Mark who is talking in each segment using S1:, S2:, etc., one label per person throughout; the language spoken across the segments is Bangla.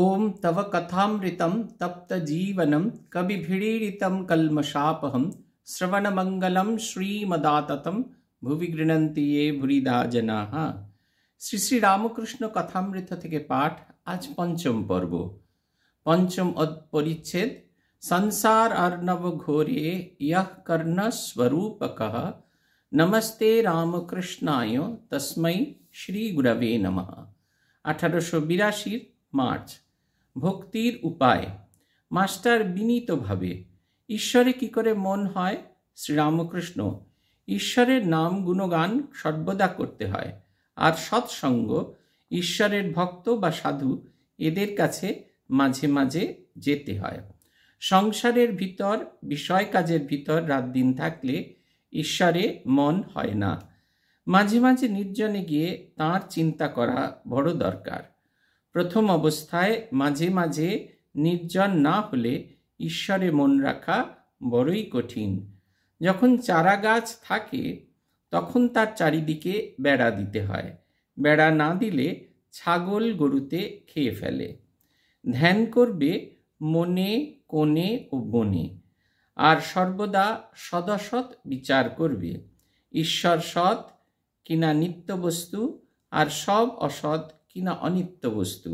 S1: ओम तव कथामृतम तप्त जीवनम कभी भिड़ीतम कलमशापहम श्रवण मंगलम श्रीमदाततम भुवि गृणंती ये भुरीदा जना श्री श्री रामकृष्ण कथामृत थे पाठ आज पंचम पर्व पंचम परिच्छेद संसार अर्णव घोरे यह स्वरूप कह नमस्ते रामकृष्णाय तस्म श्री नम नमः बिराशी मार्च ভক্তির উপায় মাস্টার বিনীতভাবে ঈশ্বরে কি করে মন হয় শ্রীরামকৃষ্ণ ঈশ্বরের নাম গুণগান সর্বদা করতে হয় আর সৎসঙ্গ ঈশ্বরের ভক্ত বা সাধু এদের কাছে মাঝে মাঝে যেতে হয় সংসারের ভিতর বিষয় কাজের ভিতর রাত দিন থাকলে ঈশ্বরে মন হয় না মাঝে মাঝে নির্জনে গিয়ে তাঁর চিন্তা করা বড় দরকার প্রথম অবস্থায় মাঝে মাঝে নির্জন না হলে ঈশ্বরে মন রাখা বড়ই কঠিন যখন চারা গাছ থাকে তখন তার চারিদিকে বেড়া দিতে হয় বেড়া না দিলে ছাগল গরুতে খেয়ে ফেলে ধ্যান করবে মনে কোণে ও বনে আর সর্বদা সদসৎ বিচার করবে ঈশ্বর সৎ কিনা নিত্য বস্তু আর সব অসৎ কিনা অনিত্য বস্তু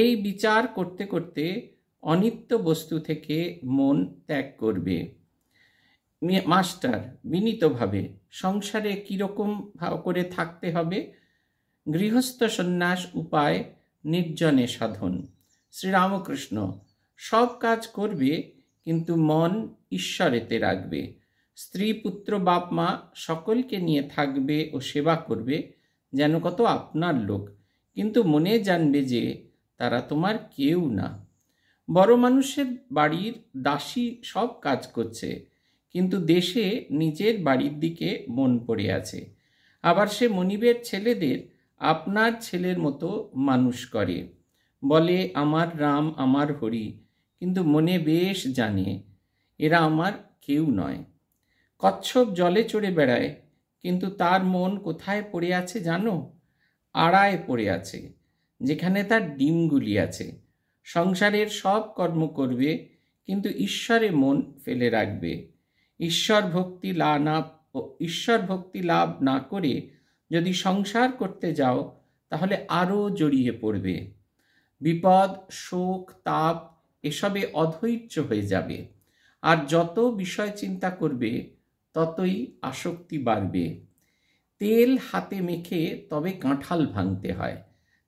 S1: এই বিচার করতে করতে অনিত্য বস্তু থেকে মন ত্যাগ করবে মাস্টার বিনীতভাবে সংসারে কীরকম করে থাকতে হবে গৃহস্থ সন্ন্যাস উপায় নির্জনে সাধন শ্রীরামকৃষ্ণ সব কাজ করবে কিন্তু মন ঈশ্বরেতে রাখবে স্ত্রী পুত্র বাপ মা সকলকে নিয়ে থাকবে ও সেবা করবে যেন কত আপনার লোক কিন্তু মনে জানবে যে তারা তোমার কেউ না বড় মানুষের বাড়ির দাসী সব কাজ করছে কিন্তু দেশে নিজের বাড়ির দিকে মন পড়ে আছে আবার সে মনিবের ছেলেদের আপনার ছেলের মতো মানুষ করে বলে আমার রাম আমার হরি কিন্তু মনে বেশ জানে এরা আমার কেউ নয় কচ্ছপ জলে চড়ে বেড়ায় কিন্তু তার মন কোথায় পড়ে আছে জানো আড়ায় পড়ে আছে যেখানে তার ডিমগুলি আছে সংসারের সব কর্ম করবে কিন্তু ঈশ্বরে মন ফেলে রাখবে ঈশ্বর ভক্তি লা না ঈশ্বর ভক্তি লাভ না করে যদি সংসার করতে যাও তাহলে আরও জড়িয়ে পড়বে বিপদ শোক তাপ এসবে অধৈর্য হয়ে যাবে আর যত বিষয় চিন্তা করবে ততই আসক্তি বাড়বে তেল হাতে মেখে তবে কাঁঠাল ভাঙতে হয়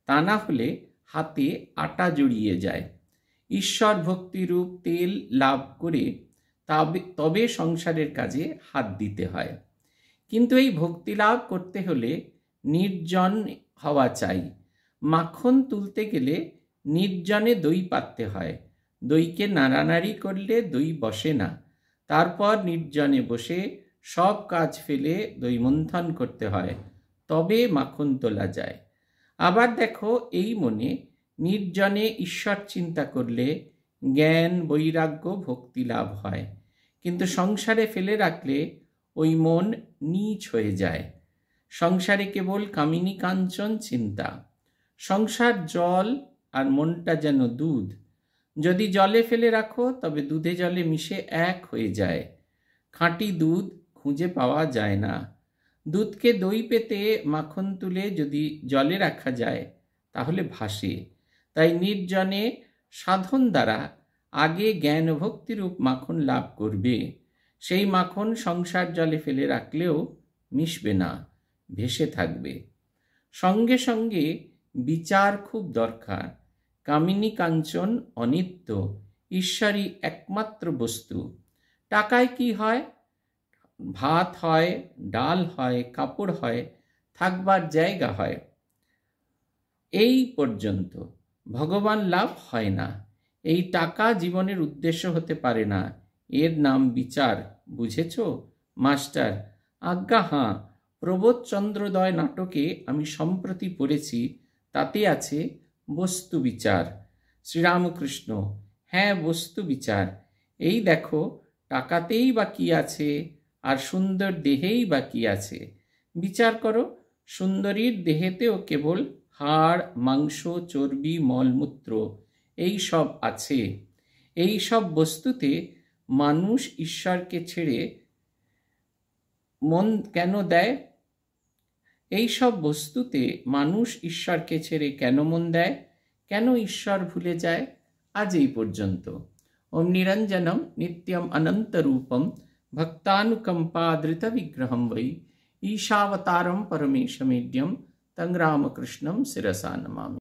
S1: তা না হলে হাতে আটা জড়িয়ে যায় ঈশ্বর ভক্তিরূপ তেল লাভ করে তবে তবে সংসারের কাজে হাত দিতে হয় কিন্তু এই ভক্তি লাভ করতে হলে নির্জন হওয়া চাই মাখন তুলতে গেলে নির্জনে দই পাততে হয় দইকে নাড়ানাড়ি করলে দই বসে না তারপর নির্জনে বসে সব কাজ ফেলে মন্থন করতে হয় তবে মাখন তোলা যায় আবার দেখো এই মনে নির্জনে ঈশ্বর চিন্তা করলে জ্ঞান বৈরাগ্য ভক্তি লাভ হয় কিন্তু সংসারে ফেলে রাখলে ওই মন নীচ হয়ে যায় সংসারে কেবল কামিনী কাঞ্চন চিন্তা সংসার জল আর মনটা যেন দুধ যদি জলে ফেলে রাখো তবে দুধে জলে মিশে এক হয়ে যায় খাঁটি দুধ খুঁজে পাওয়া যায় না দুধকে দই পেতে মাখন তুলে যদি জলে রাখা যায় তাহলে ভাসে তাই নির্জনে সাধন দ্বারা আগে জ্ঞান ভক্তিরূপ মাখন লাভ করবে সেই মাখন সংসার জলে ফেলে রাখলেও মিশবে না ভেসে থাকবে সঙ্গে সঙ্গে বিচার খুব দরকার কামিনী কাঞ্চন অনিত্য ঈশ্বরই একমাত্র বস্তু টাকায় কি হয় ভাত হয় ডাল হয় কাপড় হয় থাকবার জায়গা হয় এই পর্যন্ত ভগবান লাভ হয় না এই টাকা জীবনের উদ্দেশ্য হতে পারে না এর নাম বিচার বুঝেছ মাস্টার আজ্ঞা হাঁ প্রবোধচন্দ্রদয় নাটকে আমি সম্প্রতি পড়েছি তাতে আছে বস্তু বিচার শ্রীরামকৃষ্ণ হ্যাঁ বস্তু বিচার এই দেখো টাকাতেই বা কী আছে আর সুন্দর দেহেই বাকি আছে বিচার করো সুন্দরীর দেহেতেও কেবল হাড় মাংস চর্বি মলমূত্র এই সব আছে এই সব বস্তুতে মানুষ ঈশ্বরকে ছেড়ে মন কেন দেয় এই সব বস্তুতে মানুষ ঈশ্বরকে ছেড়ে কেন মন দেয় কেন ঈশ্বর ভুলে যায় আজ এই পর্যন্ত ওম নিরঞ্জনম নিত্যম অনন্তরূপম भक्तानुकम्पा धृतविग्रहं वै ईशावतारं परमेशमेड्यं तं रामकृष्णं शिरसा